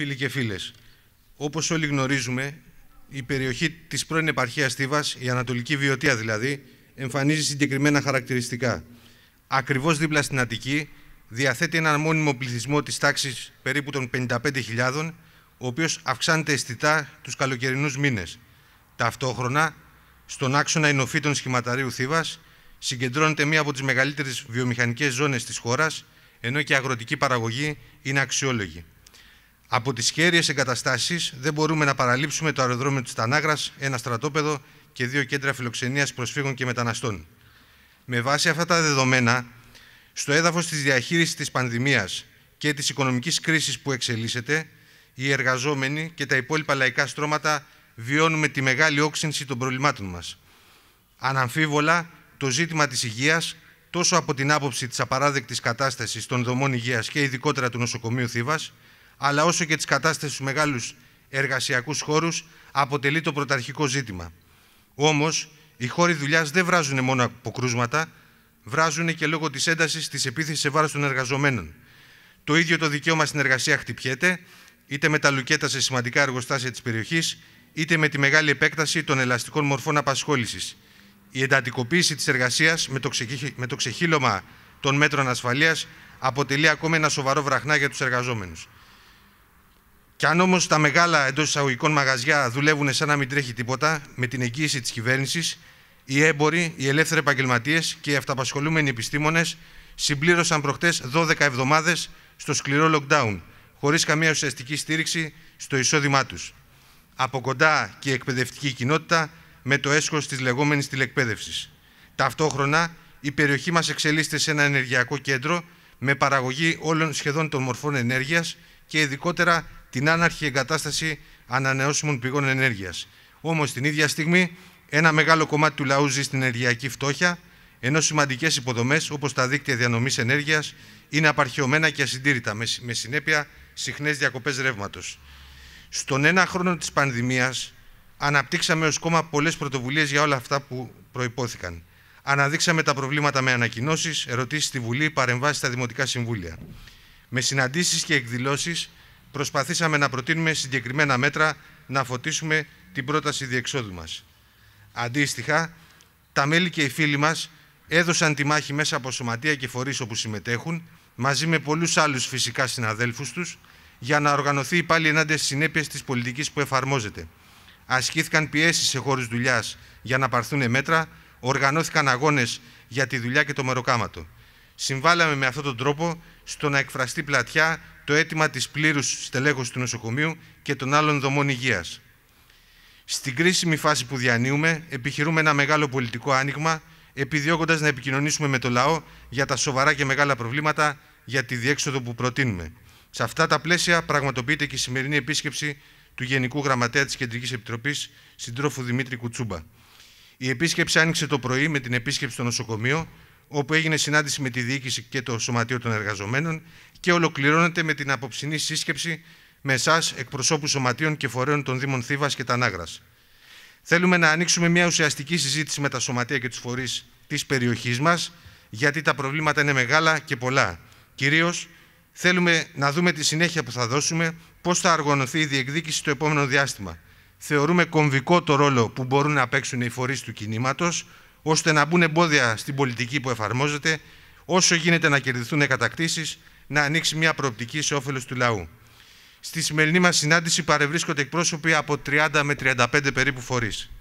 φίλοι και φίλες, όπως όλοι γνωρίζουμε, η περιοχή της πρώην επαρχίας Θήβας, η Ανατολική Βιωτία δηλαδή, εμφανίζει συγκεκριμένα χαρακτηριστικά. Ακριβώς δίπλα στην Αττική διαθέτει έναν μόνιμο πληθυσμό της τάξης περίπου των 55.000, ο οποίος αυξάνεται αισθητά τους καλοκαιρινούς μήνες. Ταυτόχρονα, στον άξονα των Σχηματαρίου Θήβας, συγκεντρώνεται μία από τις μεγαλύτερες βιομηχανικές ζώνες της χώρας, ενώ και η αγροτική παραγωγή είναι αξιόλογη. Από τις χέρειε εγκαταστάσεις δεν μπορούμε να παραλείψουμε το αεροδρόμιο της Τανάγρας, ένα στρατόπεδο και δύο κέντρα φιλοξενίας προσφύγων και μεταναστών. Με βάση αυτά τα δεδομένα, στο έδαφος της διαχείρισης της πανδημίας και της οικονομικής κρίσης που εξελίσσεται, οι εργαζόμενοι και τα υπόλοιπα λαϊκά στρώματα βιώνουμε τη μεγάλη όξυνση των προβλημάτων μας. Αναμφίβολα, το ζήτημα της υγείας, τόσο από την άποψη της απαράδεκτης κατάστασης των δομών υγείας και ειδικότερα του νοσοκομείου Θήβας, αλλά όσο και τη κατάσταση στους μεγάλους εργασιακούς χώρους, αποτελεί το πρωταρχικό ζήτημα. Όμως, οι χώροι δουλειάς δεν βράζουν μόνο από κρούσματα, βράζουν και λόγω της έντασης της επίθεσης σε βάρος των εργαζομένων. Το ίδιο το δικαίωμα στην εργασία χτυπιέται, είτε με τα λουκέτα σε σημαντικά εργοστάσια της περιοχής, είτε με τη μεγάλη επέκταση των ελαστικών μορφών απασχόλησης. Η εντατικοποίηση της εργασίας με το ξεχύλωμα των μέτρων ασφαλείας αποτελεί ακόμα ένα σοβαρό βραχνά για τους εργαζόμενους. Και αν όμως τα μεγάλα εντός εισαγωγικών μαγαζιά δουλεύουν σαν να μην τρέχει τίποτα, με την εγγύηση της κυβέρνησης, οι έμποροι, οι ελεύθεροι επαγγελματίες και οι αυταπασχολούμενοι επιστήμονες συμπλήρωσαν προχτές 12 εβδομάδες στο σκληρό lockdown, χωρίς καμία ουσιαστική στήριξη στο εισόδημά τους. Από κοντά και η εκπαιδευτική κοινότητα με το έσχος της λεγόμενης τηλεκπαίδευσης. Ταυτόχρονα, η περιοχή μας εξελίσσεται σε ένα ενεργειακό κέντρο με παραγωγή όλων σχεδόν των μορφών ενέργειας και ειδικότερα την άναρχη εγκατάσταση ανανεώσιμων πηγών ενέργειας. Όμως την ίδια στιγμή ένα μεγάλο κομμάτι του λαού ζει στην ενεργειακή φτώχεια, ενώ σημαντικές υποδομές όπως τα δίκτυα διανομής ενέργειας είναι απαρχαιωμένα και ασυντήρητα, με συνέπεια συχνές διακοπές ρεύματος. Στον ένα χρόνο της πανδημίας αναπτύξαμε ως κόμμα πολλές πρωτοβουλίες για όλα αυτά που προπόθηκαν. Αναδείξαμε τα προβλήματα με ανακοινώσεις, ερωτήσεις στη Βουλή, παρεμβάσεις στα Δημοτικά Συμβούλια. Με συναντήσεις και εκδηλώσεις προσπαθήσαμε να προτείνουμε συγκεκριμένα μέτρα να φωτίσουμε την πρόταση διεξόδου μας. Αντίστοιχα, τα μέλη και οι φίλοι μας έδωσαν τη μάχη μέσα από σωματεία και φορείς όπου συμμετέχουν, μαζί με πολλούς άλλους φυσικά συναδέλφους τους, για να οργανωθεί πάλι ενάντια στις συνέπειες της πολιτικής που εφαρμόζεται. Ασκήθηκαν πιέσεις σε χώρους δουλειάς για να παρθούν μέτρα, οργανώθηκαν αγώνες για τη δουλειά και το μεροκάματο συμβάλαμε με αυτόν τον τρόπο στο να εκφραστεί πλατιά το αίτημα της πλήρους στελέχωσης του νοσοκομείου και των άλλων δομών υγείας. Στην κρίσιμη φάση που διανύουμε, επιχειρούμε ένα μεγάλο πολιτικό άνοιγμα, επιδιώκοντας να επικοινωνήσουμε με το λαό για τα σοβαρά και μεγάλα προβλήματα για τη διέξοδο που προτείνουμε. Σε αυτά τα πλαίσια πραγματοποιείται και η σημερινή επίσκεψη του Γενικού Γραμματέα της Κεντρικής Επιτροπής, συντρόφου Δημήτρη Κουτσούμπα. Η επίσκεψη άνοιξε το πρωί με την επίσκεψη στο νοσοκομείο, όπου έγινε συνάντηση με τη διοίκηση και το Σωματείο των Εργαζομένων και ολοκληρώνεται με την απόψινή σύσκεψη με εσάς, εκπροσώπους σωματείων και φορέων των Δήμων Θήβας και Τανάγρας. Θέλουμε να ανοίξουμε μια ουσιαστική συζήτηση με τα σωματεία και τους φορείς της περιοχής μας, γιατί τα προβλήματα είναι μεγάλα και πολλά. Κυρίως θέλουμε να δούμε τη συνέχεια που θα δώσουμε, πώς θα αργωνωθεί η διεκδίκηση το επόμενο διάστημα. Θεωρούμε κομβικό το ρόλο που μπορούν να παίξουν οι φορείς του κινήματος, ώστε να μπουν εμπόδια στην πολιτική που εφαρμόζεται, όσο γίνεται να κερδιθούν κατακτήσεις, να ανοίξει μια προοπτική σε όφελος του λαού. Στη σημερινή μας συνάντηση παρευρίσκονται εκπρόσωποι από 30 με 35 περίπου φορείς.